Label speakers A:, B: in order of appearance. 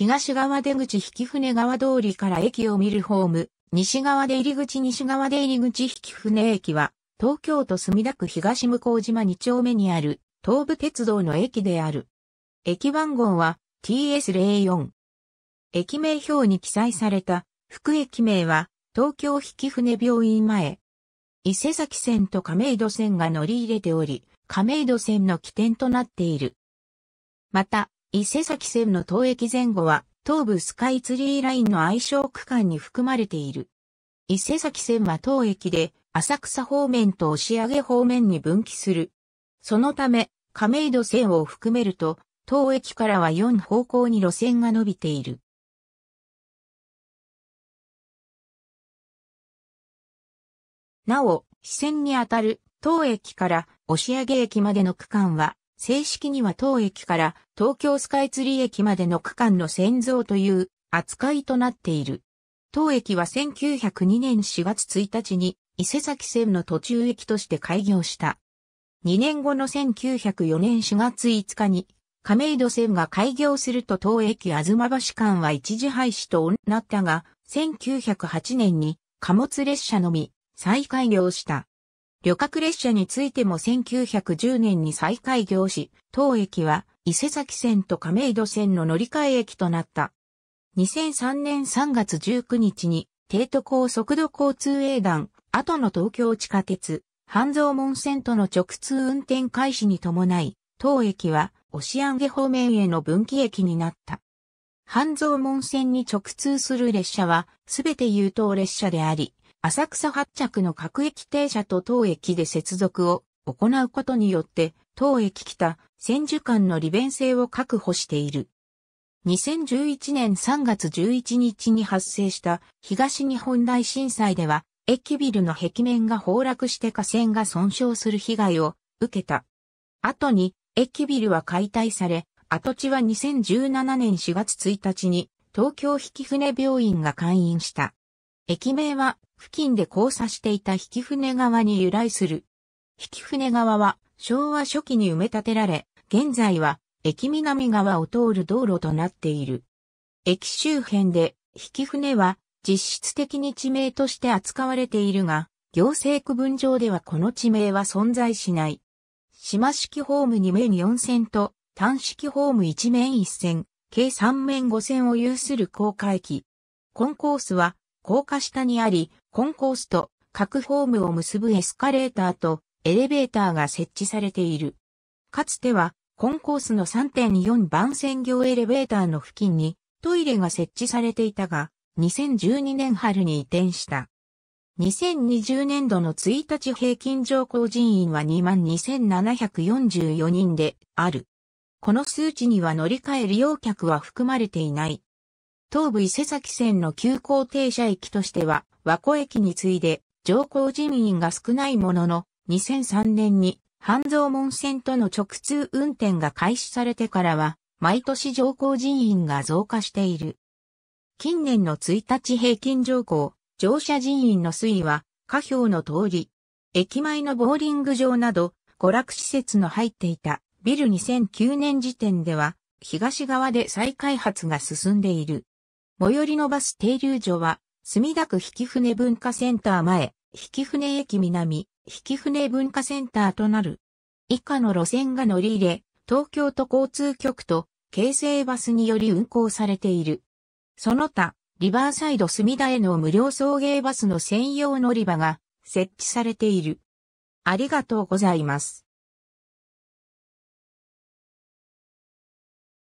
A: 東側出口引船川通りから駅を見るホーム、西側出入り口西側出入り口引船駅は、東京都墨田区東向島2丁目にある、東武鉄道の駅である。駅番号は TS04。駅名表に記載された、副駅名は、東京引船病院前。伊勢崎線と亀戸線が乗り入れており、亀戸線の起点となっている。また、伊勢崎線の当駅前後は、東武スカイツリーラインの愛称区間に含まれている。伊勢崎線は当駅で、浅草方面と押上方面に分岐する。そのため、亀戸線を含めると、当駅からは4方向に路線が伸びている。なお、支線にあたる、当駅から押上駅までの区間は、正式には当駅から東京スカイツリー駅までの区間の先像という扱いとなっている。当駅は1902年4月1日に伊勢崎線の途中駅として開業した。2年後の1904年4月5日に亀戸線が開業すると当駅東橋間は一時廃止となったが、1908年に貨物列車のみ再開業した。旅客列車についても1910年に再開業し、当駅は伊勢崎線と亀戸線の乗り換え駅となった。2003年3月19日に、帝都高速度交通営団、後の東京地下鉄、半蔵門線との直通運転開始に伴い、当駅は、押上方面への分岐駅になった。半蔵門線に直通する列車は、すべて優等列車であり、浅草発着の各駅停車と当駅で接続を行うことによって、当駅北、千住間の利便性を確保している。2011年3月11日に発生した東日本大震災では、駅ビルの壁面が崩落して河川が損傷する被害を受けた。後に、駅ビルは解体され、跡地は2017年4月1日に東京引船病院が開院した。駅名は付近で交差していた引船側に由来する。引船側は昭和初期に埋め立てられ、現在は駅南側を通る道路となっている。駅周辺で引船は実質的に地名として扱われているが、行政区分上ではこの地名は存在しない。島式ホーム2面4線と単式ホーム1面1線、計3面5線を有する高架駅。コンコースは高架下にあり、コンコースと各ホームを結ぶエスカレーターとエレベーターが設置されている。かつては、コンコースの3.4番専業エレベーターの付近にトイレが設置されていたが、2012年春に移転した。2020年度の1日平均乗降人員は22,744人である。この数値には乗り換え利用客は含まれていない。東武伊勢崎線の急行停車駅としては、和子駅に次いで、乗降人員が少ないものの、2003年に半蔵門線との直通運転が開始されてからは、毎年乗降人員が増加している。近年の1日平均乗降、乗車人員の推移は、下表の通り、駅前のボーリング場など、娯楽施設の入っていたビル2009年時点では、東側で再開発が進んでいる。最寄りのバス停留所は、墨田区引船文化センター前、引船駅南、引船文化センターとなる。以下の路線が乗り入れ、東京都交通局と京成バスにより運行されている。その他、リバーサイド墨田への無料送迎バスの専用乗り場が設置されている。ありがとうございます。